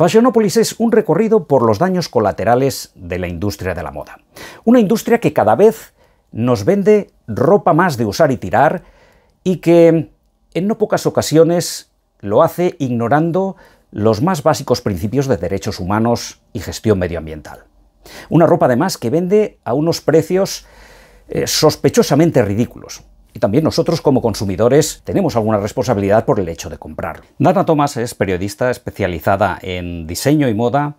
Fashionopolis es un recorrido por los daños colaterales de la industria de la moda. Una industria que cada vez nos vende ropa más de usar y tirar y que en no pocas ocasiones lo hace ignorando los más básicos principios de derechos humanos y gestión medioambiental. Una ropa además que vende a unos precios eh, sospechosamente ridículos. Y también nosotros como consumidores tenemos alguna responsabilidad por el hecho de comprar. Dana Thomas es periodista especializada en diseño y moda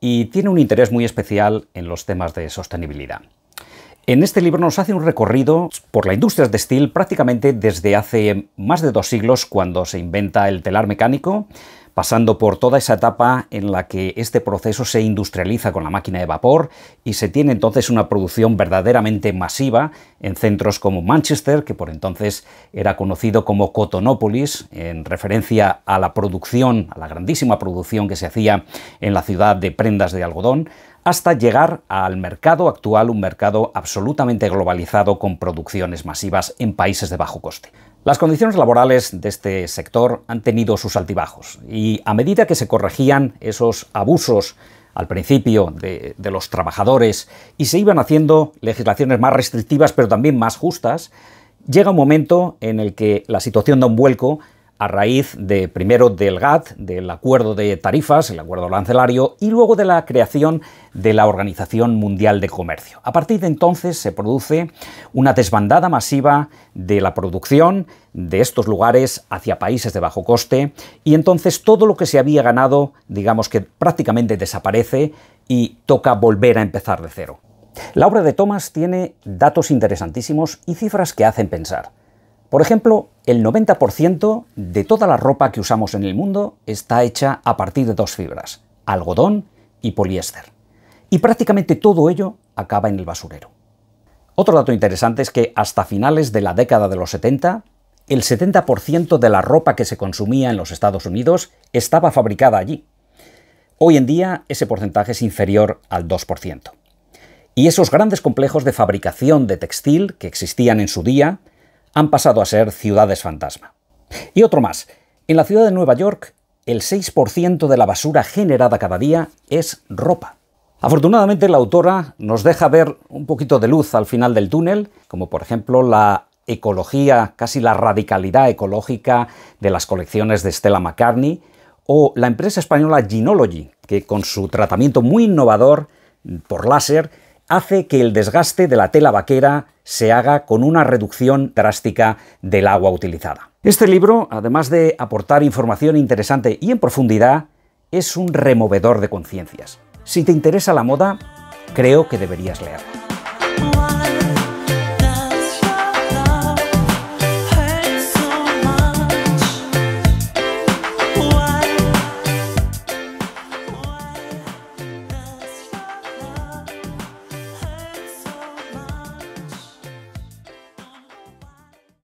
y tiene un interés muy especial en los temas de sostenibilidad. En este libro nos hace un recorrido por la industria de estilo prácticamente desde hace más de dos siglos cuando se inventa el telar mecánico pasando por toda esa etapa en la que este proceso se industrializa con la máquina de vapor y se tiene entonces una producción verdaderamente masiva en centros como Manchester, que por entonces era conocido como Cotonópolis, en referencia a la producción, a la grandísima producción que se hacía en la ciudad de prendas de algodón, hasta llegar al mercado actual, un mercado absolutamente globalizado con producciones masivas en países de bajo coste. Las condiciones laborales de este sector han tenido sus altibajos y a medida que se corregían esos abusos al principio de, los trabajadores y se iban haciendo legislaciones más restrictivas pero también más justas, llega un momento en el que la situación da un vuelco a raíz de primero del GATT, del acuerdo de tarifas, el acuerdo arancelario, y luego de la creación de la Organización Mundial de Comercio. A partir de entonces se produce una desbandada masiva de la producción de estos lugares hacia países de bajo coste y entonces todo lo que se había ganado, digamos que prácticamente desaparece y toca volver a empezar de cero. La obra de Thomas tiene datos interesantísimos y cifras que hacen pensar. Por ejemplo, el 90% de toda la ropa que usamos en el mundo está hecha a partir de dos fibras, algodón y poliéster. Y prácticamente todo ello acaba en el basurero. Otro dato interesante es que hasta finales de la década de los 70, el 70% de la ropa que se consumía en los Estados Unidos estaba fabricada allí. Hoy en día ese porcentaje es inferior al 2%. Y esos grandes complejos de fabricación de textil que existían en su día han pasado a ser ciudades fantasma. Y otro más. En la ciudad de Nueva York, el 6% de la basura generada cada día es ropa. Afortunadamente la autora nos deja ver un poquito de luz al final del túnel, como por ejemplo la ecología, casi la radicalidad ecológica de las colecciones de Stella McCartney, o la empresa española Ginology, que con su tratamiento muy innovador por láser hace que el desgaste de la tela vaquera se haga con una reducción drástica del agua utilizada. Este libro, además de aportar información interesante y en profundidad, es un removedor de conciencias. Si te interesa la moda, creo que deberías leerlo.